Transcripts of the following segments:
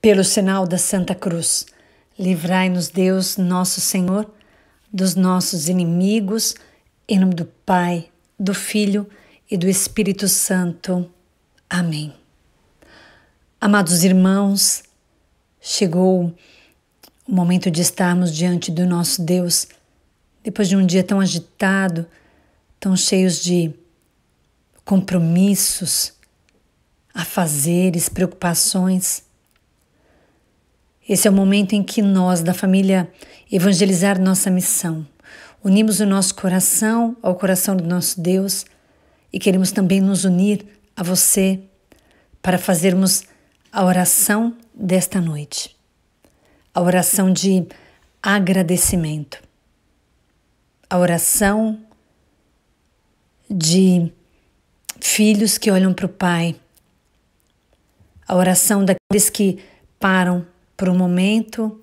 Pelo sinal da Santa Cruz, livrai-nos Deus, nosso Senhor, dos nossos inimigos, em nome do Pai, do Filho e do Espírito Santo. Amém. Amados irmãos, chegou o momento de estarmos diante do nosso Deus, depois de um dia tão agitado, tão cheios de compromissos, afazeres, preocupações. Esse é o momento em que nós, da família Evangelizar Nossa Missão, unimos o nosso coração ao coração do nosso Deus e queremos também nos unir a você para fazermos a oração desta noite, a oração de agradecimento, a oração de filhos que olham para o Pai, a oração daqueles que param por um momento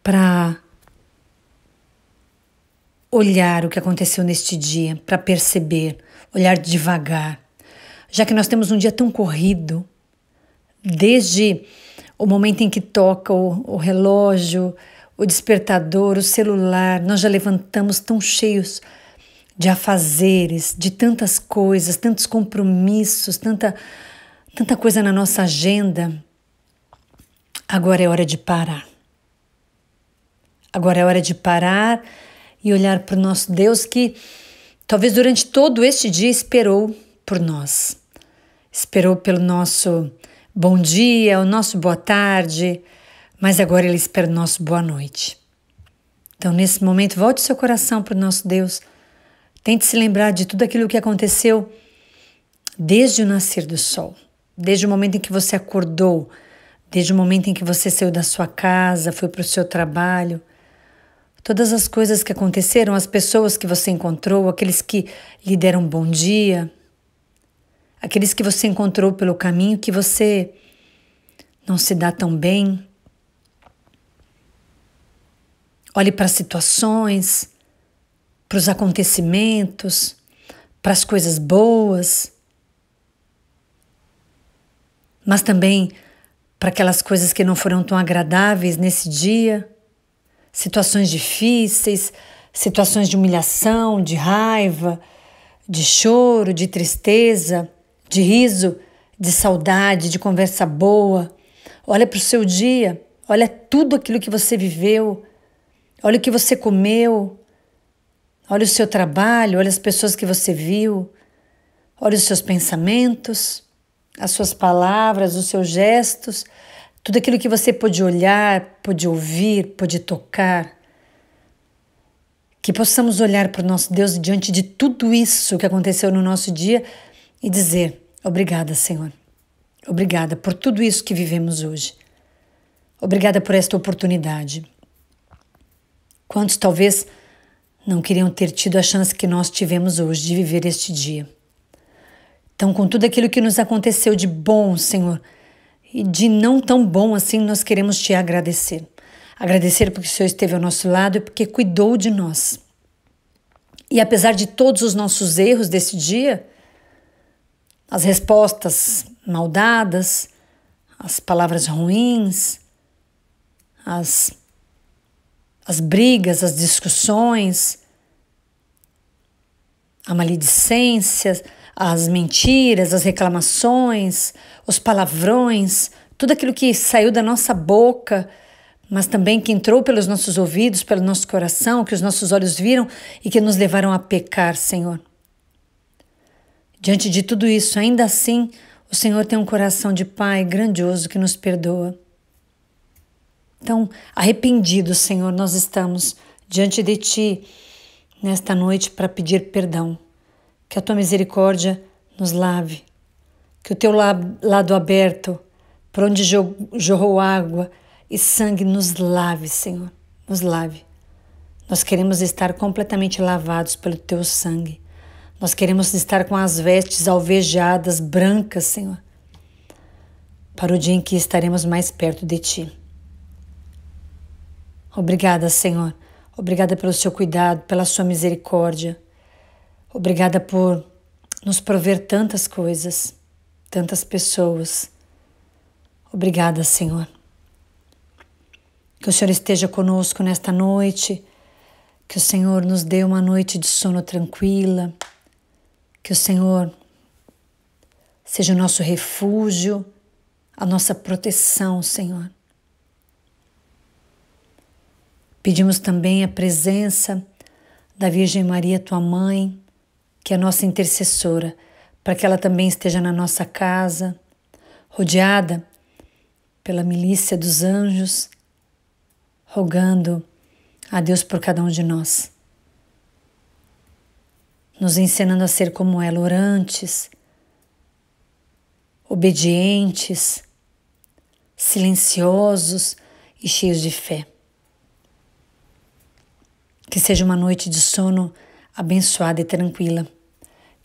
para olhar o que aconteceu neste dia, para perceber, olhar devagar. Já que nós temos um dia tão corrido, desde o momento em que toca o, o relógio, o despertador, o celular, nós já levantamos tão cheios de afazeres, de tantas coisas, tantos compromissos, tanta, tanta coisa na nossa agenda Agora é hora de parar. Agora é hora de parar e olhar para o nosso Deus que talvez durante todo este dia esperou por nós. Esperou pelo nosso bom dia, o nosso boa tarde, mas agora ele espera o nosso boa noite. Então, nesse momento, volte seu coração para o nosso Deus. Tente se lembrar de tudo aquilo que aconteceu desde o nascer do sol, desde o momento em que você acordou Desde o momento em que você saiu da sua casa, foi para o seu trabalho, todas as coisas que aconteceram, as pessoas que você encontrou, aqueles que lhe deram um bom dia, aqueles que você encontrou pelo caminho que você não se dá tão bem. Olhe para as situações, para os acontecimentos, para as coisas boas, mas também para aquelas coisas que não foram tão agradáveis nesse dia, situações difíceis, situações de humilhação, de raiva, de choro, de tristeza, de riso, de saudade, de conversa boa. Olha para o seu dia, olha tudo aquilo que você viveu, olha o que você comeu, olha o seu trabalho, olha as pessoas que você viu, olha os seus pensamentos as suas palavras, os seus gestos, tudo aquilo que você pôde olhar, pôde ouvir, pôde tocar. Que possamos olhar para o nosso Deus diante de tudo isso que aconteceu no nosso dia e dizer: Obrigada, Senhor. Obrigada por tudo isso que vivemos hoje. Obrigada por esta oportunidade. Quantos talvez não queriam ter tido a chance que nós tivemos hoje de viver este dia. Então, com tudo aquilo que nos aconteceu de bom, Senhor, e de não tão bom assim, nós queremos te agradecer. Agradecer porque o Senhor esteve ao nosso lado e porque cuidou de nós. E apesar de todos os nossos erros desse dia, as respostas maldadas, as palavras ruins, as, as brigas, as discussões, a maledicência, as mentiras, as reclamações, os palavrões, tudo aquilo que saiu da nossa boca, mas também que entrou pelos nossos ouvidos, pelo nosso coração, que os nossos olhos viram e que nos levaram a pecar, Senhor. Diante de tudo isso, ainda assim, o Senhor tem um coração de Pai grandioso que nos perdoa. Então, arrependidos, Senhor, nós estamos diante de Ti nesta noite para pedir perdão que a tua misericórdia nos lave, que o teu lado aberto, por onde jorrou água e sangue, nos lave, Senhor, nos lave. Nós queremos estar completamente lavados pelo teu sangue. Nós queremos estar com as vestes alvejadas, brancas, Senhor, para o dia em que estaremos mais perto de ti. Obrigada, Senhor. Obrigada pelo seu cuidado, pela sua misericórdia. Obrigada por nos prover tantas coisas, tantas pessoas. Obrigada, Senhor. Que o Senhor esteja conosco nesta noite, que o Senhor nos dê uma noite de sono tranquila, que o Senhor seja o nosso refúgio, a nossa proteção, Senhor. Pedimos também a presença da Virgem Maria, tua mãe, que é a nossa intercessora, para que ela também esteja na nossa casa, rodeada pela milícia dos anjos, rogando a Deus por cada um de nós, nos ensinando a ser como ela, orantes, obedientes, silenciosos e cheios de fé. Que seja uma noite de sono abençoada e tranquila.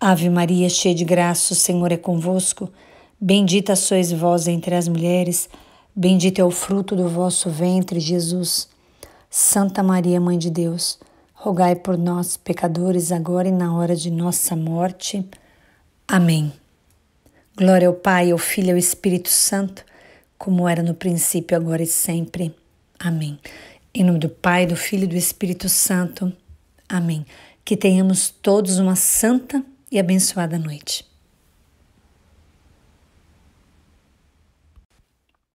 Ave Maria, cheia de graça, o Senhor é convosco. Bendita sois vós entre as mulheres, bendito é o fruto do vosso ventre, Jesus. Santa Maria, Mãe de Deus, rogai por nós, pecadores, agora e na hora de nossa morte. Amém. Glória ao Pai, ao Filho e ao Espírito Santo, como era no princípio, agora e sempre. Amém. Em nome do Pai, do Filho e do Espírito Santo. Amém. Que tenhamos todos uma santa e abençoada noite.